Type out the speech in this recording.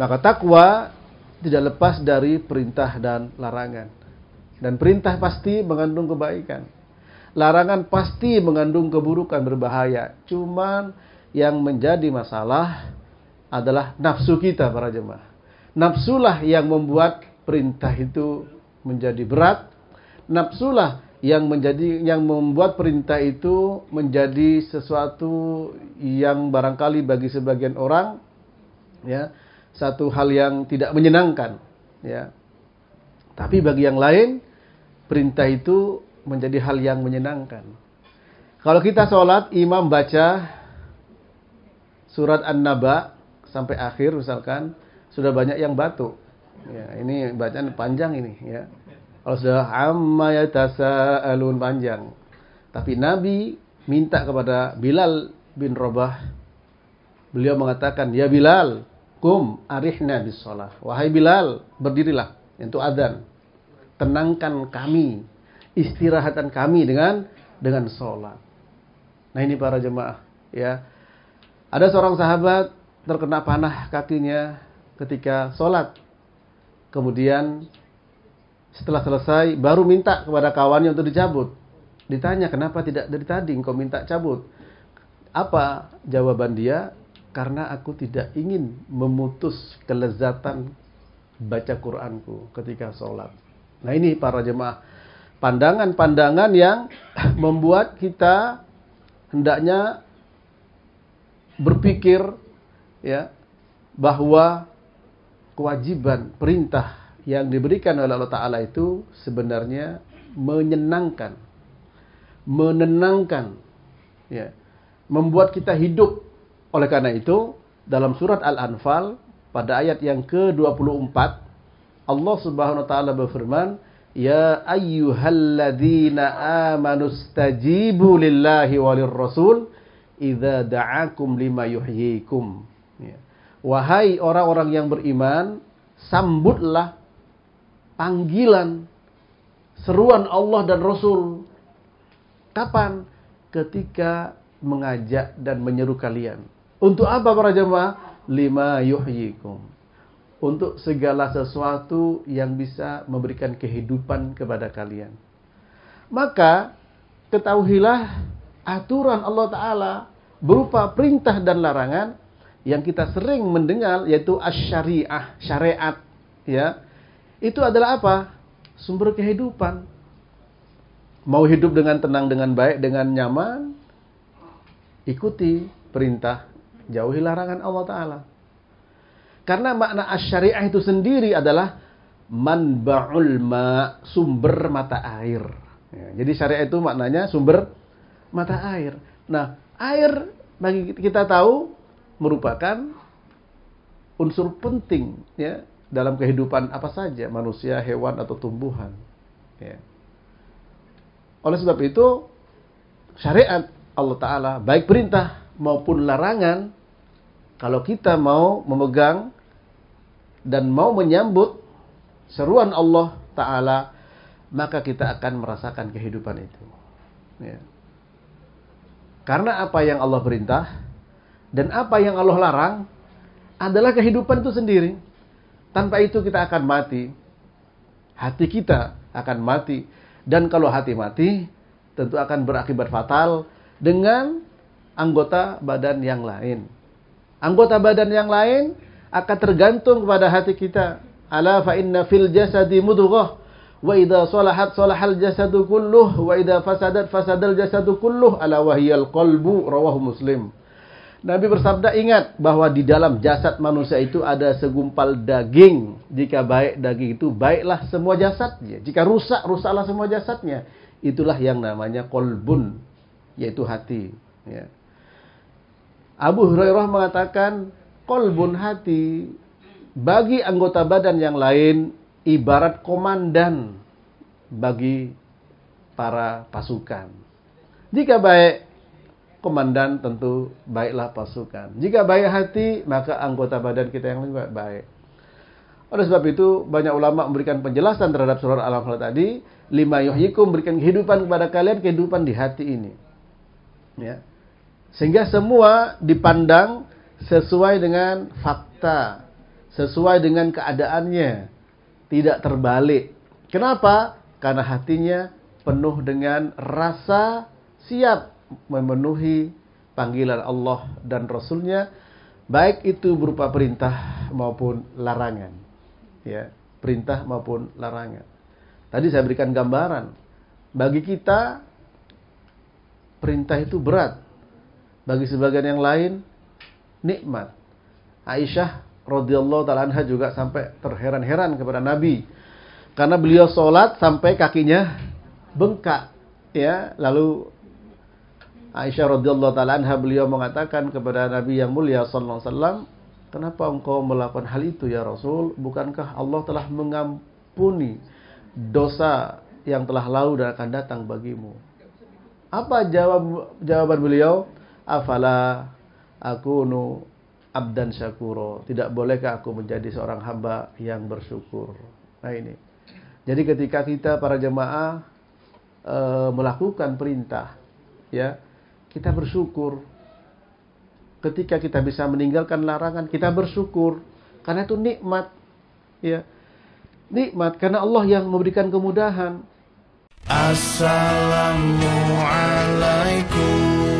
Maka takwa tidak lepas dari perintah dan larangan. Dan perintah pasti mengandung kebaikan. Larangan pasti mengandung keburukan berbahaya. Cuman yang menjadi masalah adalah nafsu kita para jemaah. Nafsulah yang membuat perintah itu menjadi berat. Nafsulah yang menjadi yang membuat perintah itu menjadi sesuatu yang barangkali bagi sebagian orang ya satu hal yang tidak menyenangkan, ya. Tapi bagi yang lain perintah itu menjadi hal yang menyenangkan. Kalau kita sholat, imam baca surat An-Naba sampai akhir misalkan, sudah banyak yang batuk. Ya, ini bacaan panjang ini ya. Kalau sudah amma alun panjang. Tapi Nabi minta kepada Bilal bin Robah. Beliau mengatakan, "Ya Bilal, Kum arihna bisolah. Wahai Bilal, berdirilah. Untuk adzan. Tenangkan kami. Istirahatan kami dengan dengan sholat. Nah ini para jemaah. ya. Ada seorang sahabat terkena panah kakinya ketika sholat. Kemudian setelah selesai baru minta kepada kawannya untuk dicabut. Ditanya kenapa tidak dari tadi engkau minta cabut? Apa jawaban dia? karena aku tidak ingin memutus kelezatan baca Quranku ketika sholat. Nah ini para jemaah pandangan-pandangan yang membuat kita hendaknya berpikir ya bahwa kewajiban perintah yang diberikan oleh Allah Taala itu sebenarnya menyenangkan, menenangkan, ya, membuat kita hidup oleh karena itu, dalam surat Al-Anfal pada ayat yang ke-24 Allah Subhanahu wa taala berfirman, "Ya ayyuhalladzina amanustajibu lillahi walir rasul idza da'akum lima yuhyikum." Ya. Wahai orang-orang yang beriman, sambutlah panggilan seruan Allah dan Rasul. Kapan? Ketika mengajak dan menyeru kalian untuk apa para jemaah? Lima yuhyikum. Untuk segala sesuatu yang bisa memberikan kehidupan kepada kalian. Maka ketahuilah aturan Allah Ta'ala berupa perintah dan larangan yang kita sering mendengar yaitu asyariah, syariat ya. Itu adalah apa? Sumber kehidupan. Mau hidup dengan tenang dengan baik dengan nyaman ikuti perintah Jauhi larangan Allah Ta'ala. Karena makna asyariah itu sendiri adalah manba'ul ma, sumber mata air. Ya, jadi syariah itu maknanya sumber mata air. Nah, air bagi kita tahu merupakan unsur penting ya dalam kehidupan apa saja, manusia, hewan atau tumbuhan. Ya. Oleh sebab itu, syariat Allah Ta'ala, baik perintah maupun larangan, kalau kita mau memegang dan mau menyambut seruan Allah Ta'ala, maka kita akan merasakan kehidupan itu. Ya. Karena apa yang Allah perintah dan apa yang Allah larang adalah kehidupan itu sendiri. Tanpa itu kita akan mati. Hati kita akan mati. Dan kalau hati mati, tentu akan berakibat fatal dengan anggota badan yang lain. Anggota badan yang lain akan tergantung kepada hati kita. Ala fa inna fil jasadi mudghah wa idza salahat salahal jasadu kulluh wa idza fasadat fasadal jasadu kulluh ala wahyal qalbu rawahu Muslim. Nabi bersabda ingat bahwa di dalam jasad manusia itu ada segumpal daging. Jika baik daging itu baiklah semua jasadnya. Jika rusak rusaklah semua jasadnya. Itulah yang namanya kolbun yaitu hati. Ya. Abu Hurairah mengatakan, kolbun hati bagi anggota badan yang lain ibarat komandan bagi para pasukan. Jika baik komandan tentu baiklah pasukan. Jika baik hati maka anggota badan kita yang lain baik. Oleh sebab itu banyak ulama memberikan penjelasan terhadap surah Al-Anfal tadi, lima yuhyikum berikan kehidupan kepada kalian kehidupan di hati ini. Ya. Sehingga semua dipandang sesuai dengan fakta, sesuai dengan keadaannya, tidak terbalik. Kenapa? Karena hatinya penuh dengan rasa siap memenuhi panggilan Allah dan Rasulnya, baik itu berupa perintah maupun larangan. Ya, perintah maupun larangan. Tadi saya berikan gambaran. Bagi kita, perintah itu berat. Bagi sebagian yang lain nikmat. Aisyah radhiyallahu taala anha juga sampai terheran-heran kepada Nabi karena beliau sholat sampai kakinya bengkak ya lalu Aisyah radhiyallahu taala anha beliau mengatakan kepada Nabi yang mulia sallallahu alaihi wasallam kenapa engkau melakukan hal itu ya Rasul bukankah Allah telah mengampuni dosa yang telah lalu dan akan datang bagimu apa jawab jawaban beliau afala nu abdan syakuro. Tidak bolehkah aku menjadi seorang hamba yang bersyukur? Nah ini. Jadi ketika kita para jemaah e, melakukan perintah, ya kita bersyukur. Ketika kita bisa meninggalkan larangan, kita bersyukur karena itu nikmat, ya nikmat karena Allah yang memberikan kemudahan. Assalamualaikum